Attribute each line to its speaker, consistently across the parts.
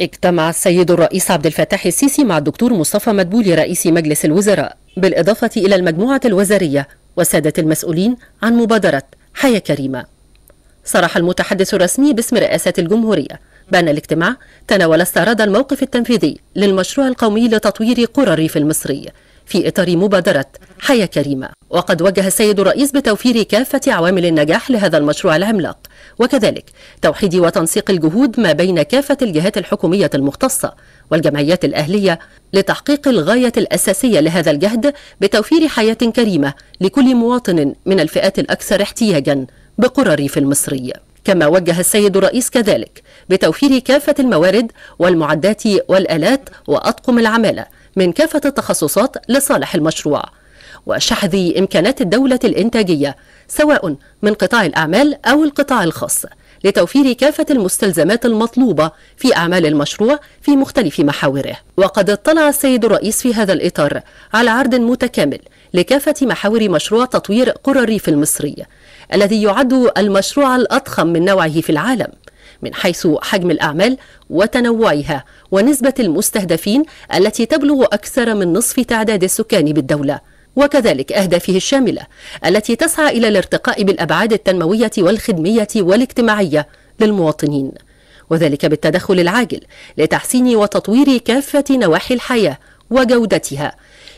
Speaker 1: اجتمع السيد الرئيس عبد الفتاح السيسي مع الدكتور مصطفى مدبولي رئيس مجلس الوزراء بالإضافة إلى المجموعة الوزارية وسادة المسؤولين عن مبادرة حياة كريمة صرح المتحدث الرسمي باسم رئاسة الجمهورية بأن الاجتماع تناول استعراض الموقف التنفيذي للمشروع القومي لتطوير قرى الريف المصري في إطار مبادرة حياة كريمة وقد وجه السيد الرئيس بتوفير كافة عوامل النجاح لهذا المشروع العملاق وكذلك توحيد وتنسيق الجهود ما بين كافة الجهات الحكومية المختصة والجمعيات الأهلية لتحقيق الغاية الأساسية لهذا الجهد بتوفير حياة كريمة لكل مواطن من الفئات الأكثر احتياجا بقرى الريف المصري كما وجه السيد الرئيس كذلك بتوفير كافة الموارد والمعدات والآلات وأطقم العمالة من كافة التخصصات لصالح المشروع وشحذ إمكانات الدولة الإنتاجية سواء من قطاع الأعمال أو القطاع الخاص لتوفير كافة المستلزمات المطلوبة في أعمال المشروع في مختلف محاوره وقد اطلع السيد الرئيس في هذا الإطار على عرض متكامل لكافة محاور مشروع تطوير قرى الريف المصري الذي يعد المشروع الأضخم من نوعه في العالم من حيث حجم الأعمال وتنوعها ونسبة المستهدفين التي تبلغ أكثر من نصف تعداد السكان بالدولة وكذلك أهدافه الشاملة التي تسعى إلى الارتقاء بالأبعاد التنموية والخدمية والاجتماعية للمواطنين وذلك بالتدخل العاجل لتحسين وتطوير كافة نواحي الحياة وجودتها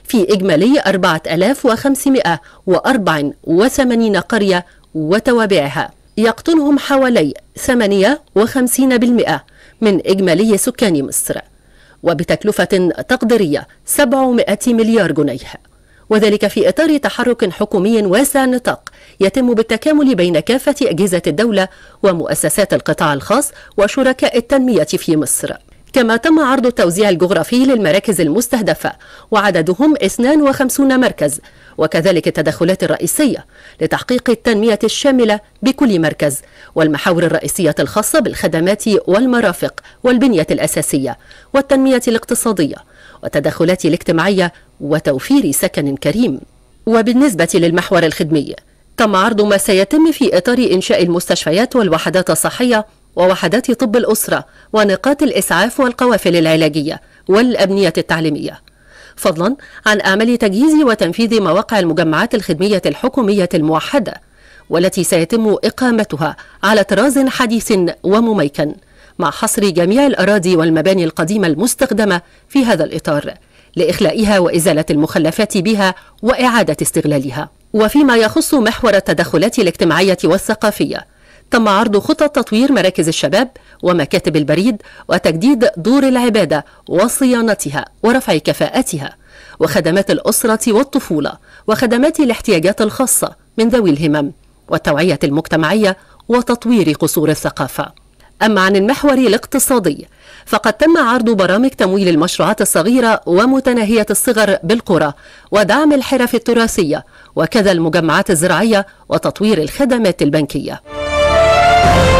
Speaker 1: في إجمالي 4584 قرية وتوابعها يقطنهم حوالي 58% من إجمالي سكان مصر وبتكلفة تقديرية 700 مليار جنيه وذلك في إطار تحرك حكومي واسع النطاق يتم بالتكامل بين كافة أجهزة الدولة ومؤسسات القطاع الخاص وشركاء التنمية في مصر كما تم عرض التوزيع الجغرافي للمراكز المستهدفة وعددهم 52 مركز وكذلك التدخلات الرئيسية لتحقيق التنمية الشاملة بكل مركز والمحاور الرئيسية الخاصة بالخدمات والمرافق والبنية الأساسية والتنمية الاقتصادية والتدخلات الاجتماعية وتوفير سكن كريم وبالنسبة للمحور الخدمي تم عرض ما سيتم في إطار إنشاء المستشفيات والوحدات الصحية ووحدات طب الأسرة ونقاط الإسعاف والقوافل العلاجية والأبنية التعليمية فضلا عن أعمال تجهيز وتنفيذ مواقع المجمعات الخدمية الحكومية الموحدة والتي سيتم إقامتها على طراز حديث ومميكن مع حصر جميع الأراضي والمباني القديمة المستخدمة في هذا الإطار لإخلائها وإزالة المخلفات بها وإعادة استغلالها وفيما يخص محور التدخلات الاجتماعية والثقافية تم عرض خطط تطوير مراكز الشباب ومكاتب البريد وتجديد دور العبادة وصيانتها ورفع كفاءتها وخدمات الأسرة والطفولة وخدمات الاحتياجات الخاصة من ذوي الهمم والتوعية المجتمعية وتطوير قصور الثقافة أما عن المحور الاقتصادي فقد تم عرض برامج تمويل المشروعات الصغيرة ومتناهية الصغر بالقرى ودعم الحرف التراثية وكذا المجمعات الزراعية وتطوير الخدمات البنكية you